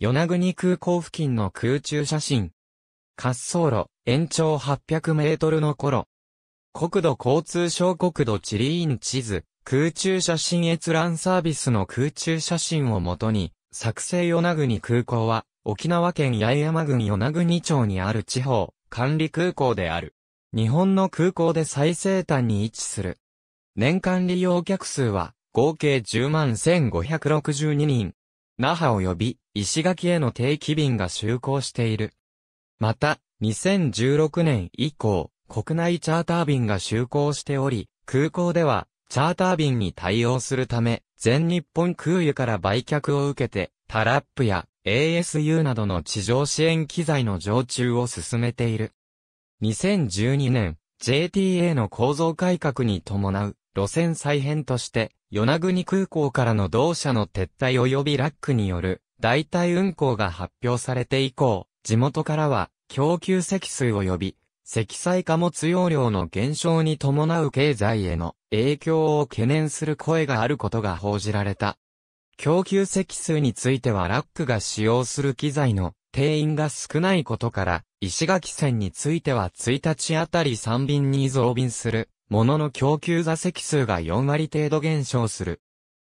与那国空港付近の空中写真。滑走路、延長800メートルの頃。国土交通省国土地理院地図、空中写真閲覧サービスの空中写真をもとに、作成与那国空港は、沖縄県八重山郡与那国町にある地方、管理空港である。日本の空港で最西端に位置する。年間利用客数は、合計10万1562人。那覇及び石垣への定期便が就航している。また、2016年以降、国内チャーター便が就航しており、空港では、チャーター便に対応するため、全日本空輸から売却を受けて、タラップや ASU などの地上支援機材の常駐を進めている。2012年、JTA の構造改革に伴う路線再編として、与那国空港からの同社の撤退及びラックによる代替運行が発表されて以降、地元からは供給席数及び積載貨物容量の減少に伴う経済への影響を懸念する声があることが報じられた。供給席数についてはラックが使用する機材の定員が少ないことから、石垣線については1日あたり3便に増便する物の供給座席数が4割程度減少する。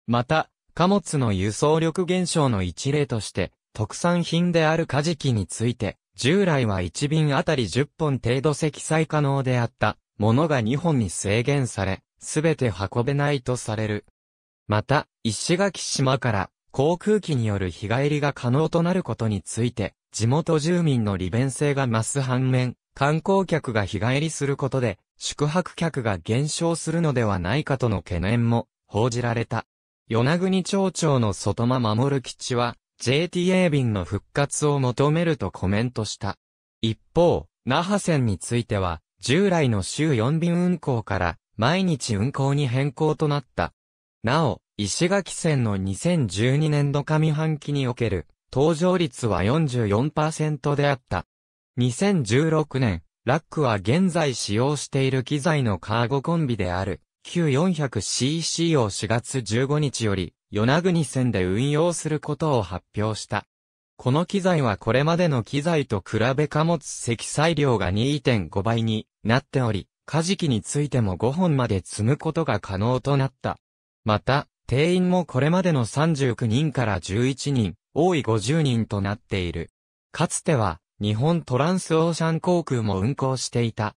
また、貨物の輸送力減少の一例として、特産品であるカジキについて、従来は1便あたり10本程度積載可能であった、ものが2本に制限され、すべて運べないとされる。また、石垣島から航空機による日帰りが可能となることについて、地元住民の利便性が増す反面、観光客が日帰りすることで、宿泊客が減少するのではないかとの懸念も報じられた。与那国町長の外間守基地は JTA 便の復活を求めるとコメントした。一方、那覇線については従来の週4便運行から毎日運行に変更となった。なお、石垣線の2012年度上半期における搭乗率は44%であった。2016年、ラックは現在使用している機材のカーゴコンビである Q400cc を4月15日より与那国線で運用することを発表した。この機材はこれまでの機材と比べ貨物積載量が2.5倍になっており、カジキについても5本まで積むことが可能となった。また、定員もこれまでの39人から11人、多い50人となっている。かつては、日本トランスオーシャン航空も運航していた。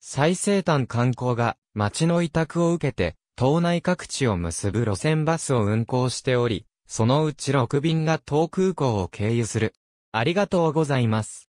最西端観光が町の委託を受けて、島内各地を結ぶ路線バスを運行しており、そのうち6便が東空港を経由する。ありがとうございます。